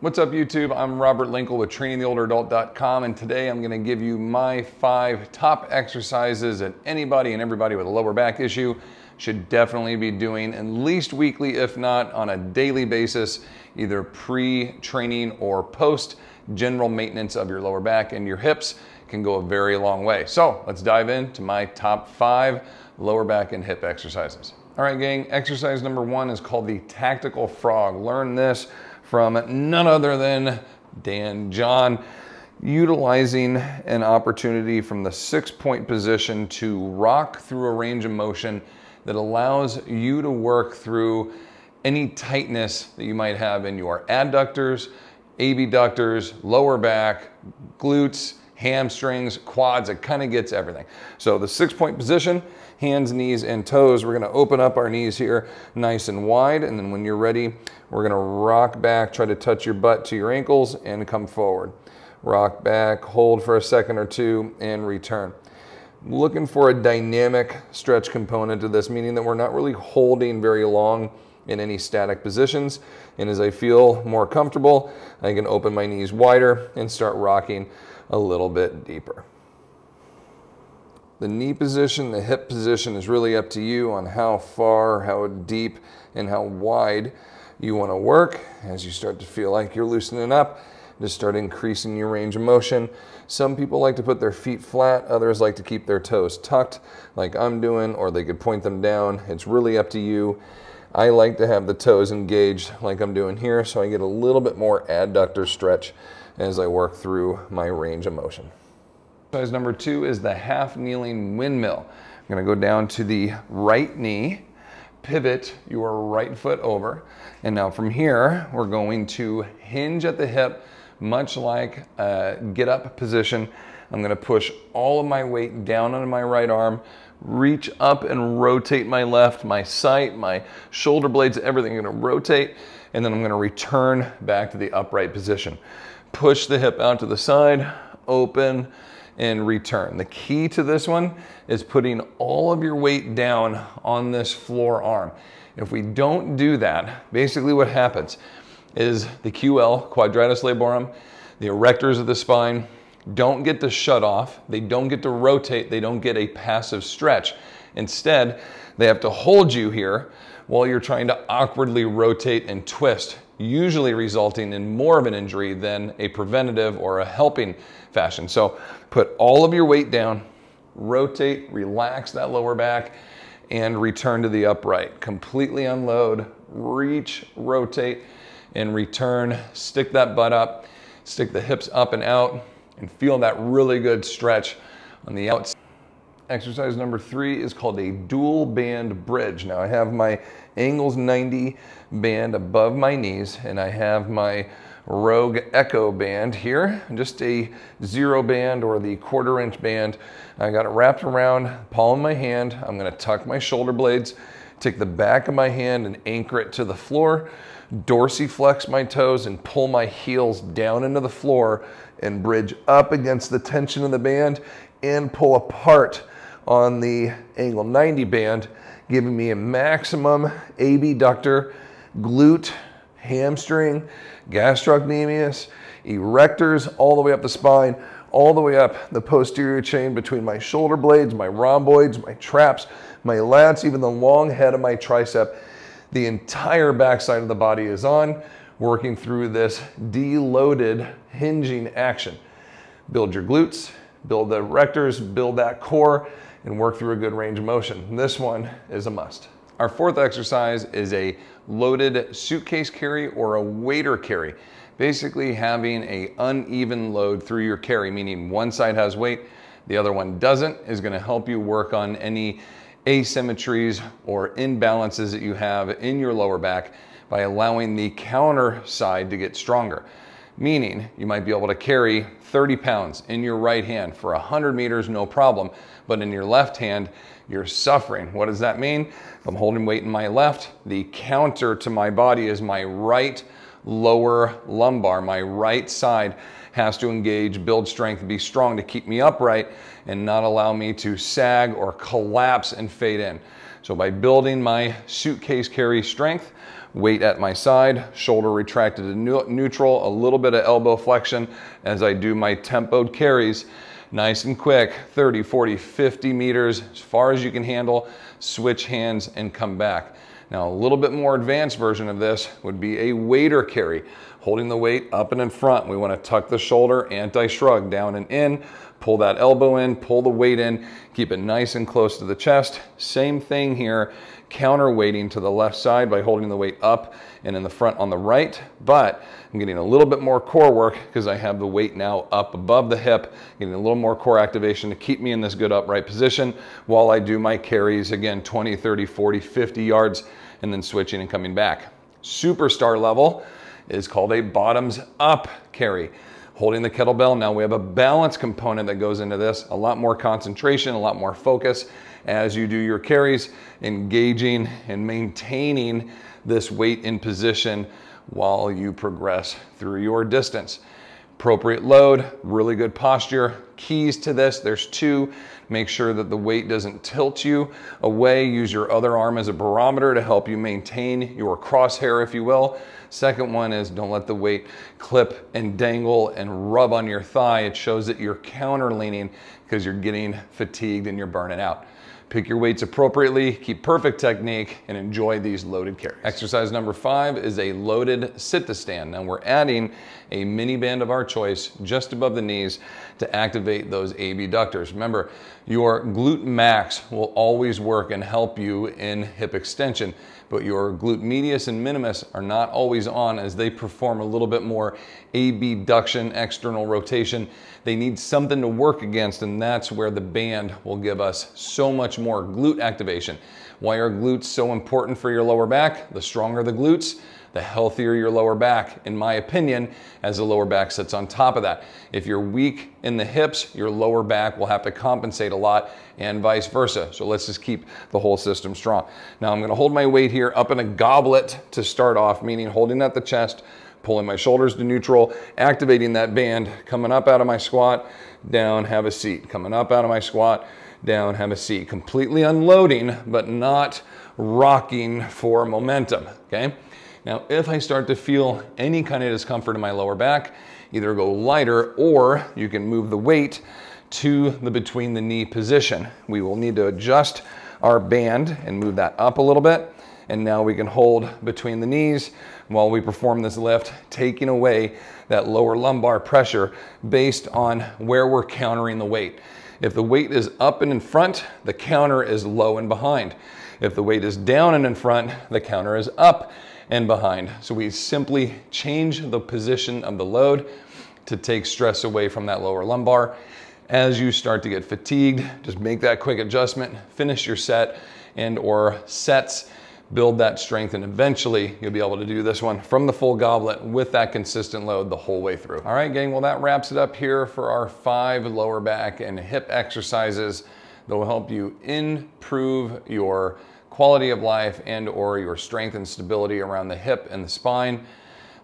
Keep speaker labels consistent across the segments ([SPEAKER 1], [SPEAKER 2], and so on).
[SPEAKER 1] What's up YouTube? I'm Robert Linkle with trainingtheolderadult.com and today I'm going to give you my five top exercises that anybody and everybody with a lower back issue should definitely be doing at least weekly if not on a daily basis either pre-training or post general maintenance of your lower back and your hips can go a very long way. So let's dive into my top five lower back and hip exercises. All right gang, exercise number one is called the tactical frog. Learn this from none other than Dan John, utilizing an opportunity from the six point position to rock through a range of motion that allows you to work through any tightness that you might have in your adductors, abductors, lower back, glutes, hamstrings, quads, it kind of gets everything. So the six point position, hands, knees, and toes. We're gonna open up our knees here nice and wide. And then when you're ready, we're gonna rock back, try to touch your butt to your ankles and come forward. Rock back, hold for a second or two and return looking for a dynamic stretch component to this, meaning that we're not really holding very long in any static positions. And as I feel more comfortable, I can open my knees wider and start rocking a little bit deeper. The knee position, the hip position is really up to you on how far, how deep, and how wide you want to work. As you start to feel like you're loosening up, just start increasing your range of motion. Some people like to put their feet flat, others like to keep their toes tucked like I'm doing, or they could point them down. It's really up to you. I like to have the toes engaged like I'm doing here so I get a little bit more adductor stretch as I work through my range of motion. Exercise number two is the half kneeling windmill. I'm gonna go down to the right knee, pivot your right foot over. And now from here, we're going to hinge at the hip, much like a get up position. I'm gonna push all of my weight down onto my right arm, reach up and rotate my left, my sight, my shoulder blades, everything. I'm gonna rotate, and then I'm gonna return back to the upright position push the hip out to the side, open, and return. The key to this one is putting all of your weight down on this floor arm. If we don't do that, basically what happens is the QL, quadratus laborum, the erectors of the spine, don't get to shut off, they don't get to rotate, they don't get a passive stretch. Instead, they have to hold you here while you're trying to awkwardly rotate and twist usually resulting in more of an injury than a preventative or a helping fashion. So put all of your weight down, rotate, relax that lower back, and return to the upright. Completely unload, reach, rotate, and return. Stick that butt up, stick the hips up and out, and feel that really good stretch on the outside. Exercise number three is called a dual band bridge. Now I have my angles 90 band above my knees and I have my Rogue Echo band here, just a zero band or the quarter inch band. I got it wrapped around palm of my hand. I'm gonna tuck my shoulder blades, take the back of my hand and anchor it to the floor, dorsiflex my toes and pull my heels down into the floor and bridge up against the tension of the band and pull apart on the angle 90 band, giving me a maximum abductor, glute, hamstring, gastrocnemius, erectors, all the way up the spine, all the way up the posterior chain between my shoulder blades, my rhomboids, my traps, my lats, even the long head of my tricep. The entire backside of the body is on, working through this deloaded hinging action. Build your glutes, build the rectors, build that core, and work through a good range of motion. This one is a must. Our fourth exercise is a loaded suitcase carry or a waiter carry. Basically having a uneven load through your carry, meaning one side has weight, the other one doesn't, is gonna help you work on any asymmetries or imbalances that you have in your lower back by allowing the counter side to get stronger meaning you might be able to carry 30 pounds in your right hand for 100 meters, no problem. But in your left hand, you're suffering. What does that mean? If I'm holding weight in my left, the counter to my body is my right lower lumbar. My right side has to engage, build strength, be strong to keep me upright and not allow me to sag or collapse and fade in. So by building my suitcase carry strength, weight at my side, shoulder retracted to neutral, a little bit of elbow flexion as I do my tempoed carries. Nice and quick, 30, 40, 50 meters, as far as you can handle, switch hands and come back. Now, a little bit more advanced version of this would be a waiter carry, holding the weight up and in front. We wanna tuck the shoulder, anti-shrug, down and in, Pull that elbow in, pull the weight in, keep it nice and close to the chest. Same thing here, counterweighting to the left side by holding the weight up and in the front on the right, but I'm getting a little bit more core work because I have the weight now up above the hip, getting a little more core activation to keep me in this good upright position while I do my carries again, 20, 30, 40, 50 yards, and then switching and coming back. Superstar level is called a bottoms up carry holding the kettlebell. Now we have a balance component that goes into this, a lot more concentration, a lot more focus as you do your carries, engaging and maintaining this weight in position while you progress through your distance. Appropriate load, really good posture, keys to this. There's two. Make sure that the weight doesn't tilt you away. Use your other arm as a barometer to help you maintain your crosshair, if you will. Second one is don't let the weight clip and dangle and rub on your thigh. It shows that you're counter leaning because you're getting fatigued and you're burning out. Pick your weights appropriately, keep perfect technique, and enjoy these loaded carries. Exercise number five is a loaded sit to stand. Now we're adding a mini band of our choice just above the knees to activate activate those abductors. Remember, your glute max will always work and help you in hip extension, but your glute medius and minimus are not always on as they perform a little bit more abduction, external rotation. They need something to work against, and that's where the band will give us so much more glute activation. Why are glutes so important for your lower back? The stronger the glutes, the healthier your lower back, in my opinion, as the lower back sits on top of that. If you're weak in the hips, your lower back will have to compensate a lot and vice versa. So let's just keep the whole system strong. Now I'm gonna hold my weight here up in a goblet to start off, meaning holding at the chest, pulling my shoulders to neutral, activating that band, coming up out of my squat, down, have a seat. Coming up out of my squat, down, have a seat. Completely unloading, but not rocking for momentum, okay? Now, if I start to feel any kind of discomfort in my lower back, either go lighter or you can move the weight to the between the knee position. We will need to adjust our band and move that up a little bit. And now we can hold between the knees while we perform this lift, taking away that lower lumbar pressure based on where we're countering the weight. If the weight is up and in front, the counter is low and behind. If the weight is down and in front, the counter is up and behind. So we simply change the position of the load to take stress away from that lower lumbar. As you start to get fatigued, just make that quick adjustment, finish your set and or sets, build that strength, and eventually you'll be able to do this one from the full goblet with that consistent load the whole way through. All right, gang, well that wraps it up here for our five lower back and hip exercises that will help you improve your quality of life and or your strength and stability around the hip and the spine.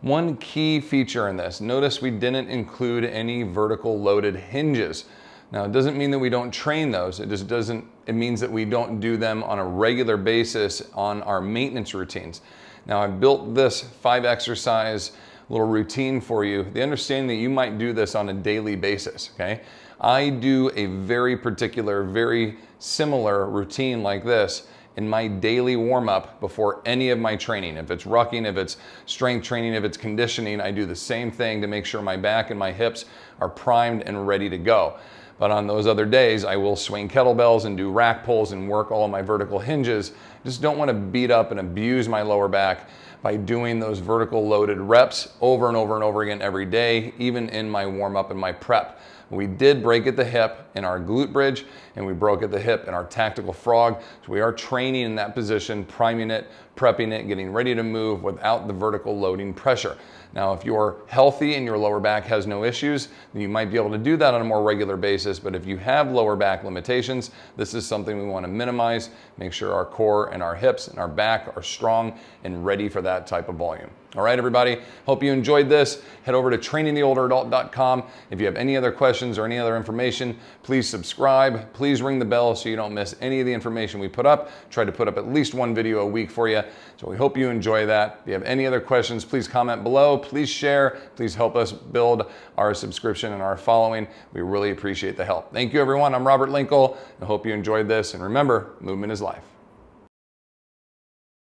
[SPEAKER 1] One key feature in this, notice we didn't include any vertical loaded hinges. Now it doesn't mean that we don't train those, it just doesn't, it means that we don't do them on a regular basis on our maintenance routines. Now i built this five exercise little routine for you. The understanding that you might do this on a daily basis, okay? I do a very particular, very similar routine like this in my daily warm up before any of my training. If it's rucking, if it's strength training, if it's conditioning, I do the same thing to make sure my back and my hips are primed and ready to go. But on those other days, I will swing kettlebells and do rack pulls and work all my vertical hinges. Just don't want to beat up and abuse my lower back by doing those vertical loaded reps over and over and over again every day, even in my warm up and my prep. We did break at the hip in our glute bridge and we broke at the hip in our tactical frog. So we are training in that position, priming it prepping it, getting ready to move without the vertical loading pressure. Now, if you're healthy and your lower back has no issues, you might be able to do that on a more regular basis. But if you have lower back limitations, this is something we want to minimize. Make sure our core and our hips and our back are strong and ready for that type of volume. All right, everybody, hope you enjoyed this. Head over to trainingtheolderadult.com. If you have any other questions or any other information, please subscribe. Please ring the bell so you don't miss any of the information we put up. Try to put up at least one video a week for you. So we hope you enjoy that. If you have any other questions, please comment below. Please share. Please help us build our subscription and our following. We really appreciate the help. Thank you, everyone. I'm Robert Linkle. I hope you enjoyed this. And remember, movement is life.